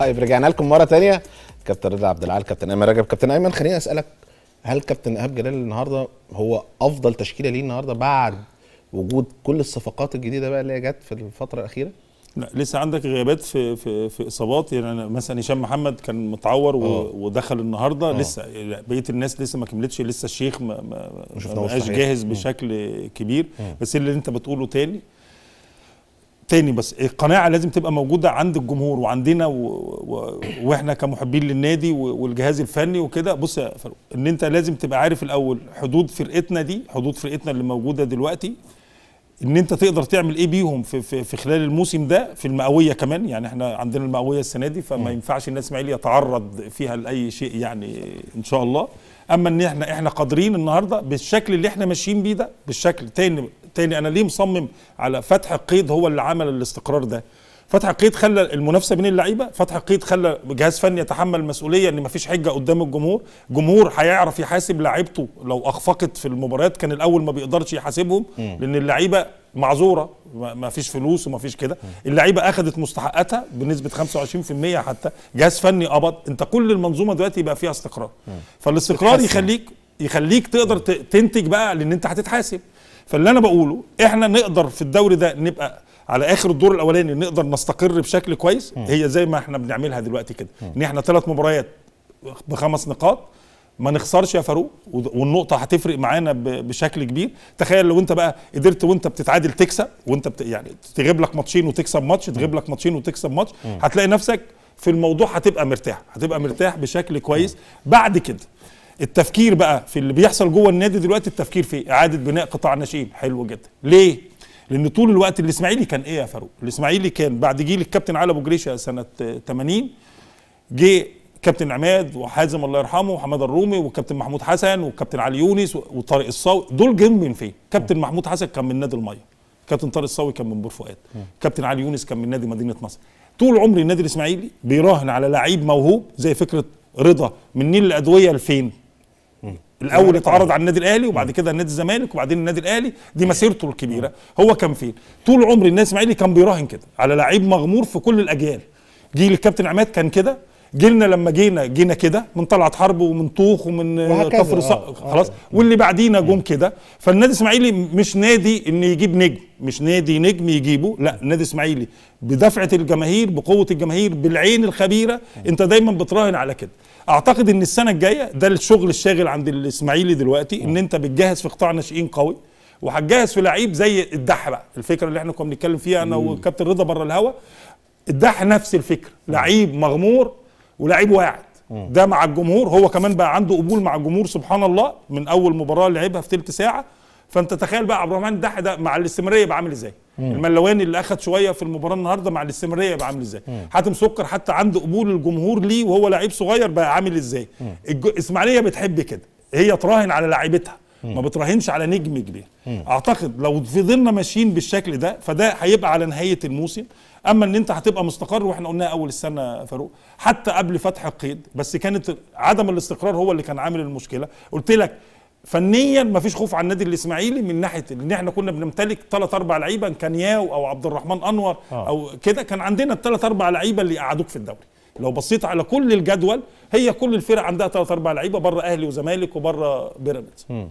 طيب رجعنا لكم مره ثانيه كابتن رضا عبد العال كابتن ايمن رجب كابتن ايمن خليني اسالك هل كابتن ايهاب جلال النهارده هو افضل تشكيله ليه النهارده بعد وجود كل الصفقات الجديده بقى اللي هي جت في الفتره الاخيره؟ لا لسه عندك غيابات في في في اصابات يعني مثلا هشام محمد كان متعور أوه. ودخل النهارده أوه. لسه بقيه الناس لسه ما كملتش لسه الشيخ ما ما مش جاهز أوه. بشكل كبير أوه. بس اللي انت بتقوله تاني تاني بس القناعه لازم تبقى موجوده عند الجمهور وعندنا و... و... واحنا كمحبين للنادي و... والجهاز الفني وكده بص يا فاروق ان انت لازم تبقى عارف الاول حدود فرقتنا دي حدود فرقتنا اللي موجوده دلوقتي ان انت تقدر تعمل ايه بيهم في, في, في خلال الموسم ده في المئويه كمان يعني احنا عندنا المئويه السنه دي فما ينفعش ان الاسماعيلي يتعرض فيها لاي شيء يعني ان شاء الله اما ان احنا احنا قادرين النهارده بالشكل اللي احنا ماشيين بيه ده بالشكل تاني تاني انا ليه مصمم على فتح قيد هو اللي عمل الاستقرار ده فتح القيد خلى المنافسه بين اللعيبه فتح القيد خلى جهاز فني يتحمل المسؤوليه ان مفيش حجه قدام الجمهور جمهور هيعرف يحاسب لعيبته لو اخفقت في المباريات كان الاول ما بيقدرش يحاسبهم لان اللعيبه معذوره ما فيش فلوس وما فيش كده اللعيبه اخذت مستحقاتها بنسبه 25% حتى جهاز فني قبض انت كل المنظومه دلوقتي بقى فيها استقرار فالاستقرار يخليك يخليك تقدر تنتج بقى لان انت هتتحاسب فاللي انا بقوله احنا نقدر في الدوري ده نبقى على اخر الدور الاولاني نقدر نستقر بشكل كويس م. هي زي ما احنا بنعملها دلوقتي كده ان احنا ثلاث مباريات بخمس نقاط ما نخسرش يا فاروق والنقطه هتفرق معانا بشكل كبير تخيل لو انت بقى قدرت وانت بتتعادل تكسب وانت بت يعني تغيب لك ماتشين وتكسب ماتش تغيب لك ماتشين وتكسب ماتش هتلاقي نفسك في الموضوع هتبقى مرتاح هتبقى مرتاح بشكل كويس بعد كده التفكير بقى في اللي بيحصل جوه النادي دلوقتي التفكير في اعاده بناء قطاع ناشئين حلو جدا ليه لان طول الوقت الاسماعيلي كان ايه يا فاروق الاسماعيلي كان بعد جيل الكابتن علي ابو جريشه سنه 80 جه كابتن عماد وحازم الله يرحمه وحماد الرومي والكابتن محمود حسن والكابتن علي يونس وطارق الصاوي دول جم من فين كابتن محمود حسن كان من نادي الميه كابتن طارق الصاوي كان من بور فؤاد كابتن علي يونس كان من نادي مدينه نصر طول عمر النادي الاسماعيلي بيراهن على لعيب موهوب زي فكره رضا من نيل الادويه لفين الاول اتعرض على النادي الاهلي وبعد كده النادي الزمالك وبعدين النادي الاهلي دي مسيرته الكبيره هو كان فين طول عمر النادي الاسماعيلي كان بيراهن كده على لعيب مغمور في كل الاجيال جيل الكابتن عماد كان كده جيلنا لما جينا جينا كده من طلعت حرب ومن طوخ ومن كفر آه. خلاص آه. واللي بعدينا جم كده فالنادي الاسماعيلي مش نادي ان يجيب نجم مش نادي نجم يجيبه لا نادي اسماعيلي بدفعه الجماهير بقوه الجماهير بالعين الخبيره انت دايما بتراهن على كده اعتقد ان السنه الجايه ده الشغل الشاغل عند الاسماعيلي دلوقتي ان انت بتجهز في قطاع ناشئين قوي وهتجهز في لعيب زي الدح بقى الفكره اللي احنا كنا بنتكلم فيها انا وكابتن رضا بره الهوا الدح نفس الفكره لعيب مغمور ولعيب واعد ده مع الجمهور هو كمان بقى عنده قبول مع الجمهور سبحان الله من اول مباراه لعبها في ثلث ساعه فانت تخيل بقى عبد الرحمن ده مع الاستمراريه يبقى عامل ازاي الملواني اللي اخد شويه في المباراه النهارده مع الاستمراريه يبقى عامل ازاي حاتم سكر حتى عنده قبول الجمهور ليه وهو لعيب صغير بقى عامل ازاي الاسماعيليه بتحب كده هي تراهن على لعيبتها ما بتراهنش على نجم كبير اعتقد لو فضلنا ماشيين بالشكل ده فده هيبقى على نهايه الموسم اما ان انت هتبقى مستقر واحنا قلناها اول السنه فاروق حتى قبل فتح القيد بس كانت عدم الاستقرار هو اللي كان عامل المشكله قلت لك فنيا ما فيش خوف على النادي الاسماعيلي من ناحيه ان احنا كنا بنمتلك ثلاث اربع لعيبه كان ياو او عبد الرحمن انور آه. او كده كان عندنا الثلاث اربع لعيبه اللي قعدوك في الدوري لو بصيت على كل الجدول هي كل الفرق عندها ثلاث اربع لعيبه بره اهلي وزمالك وبره بيراميدز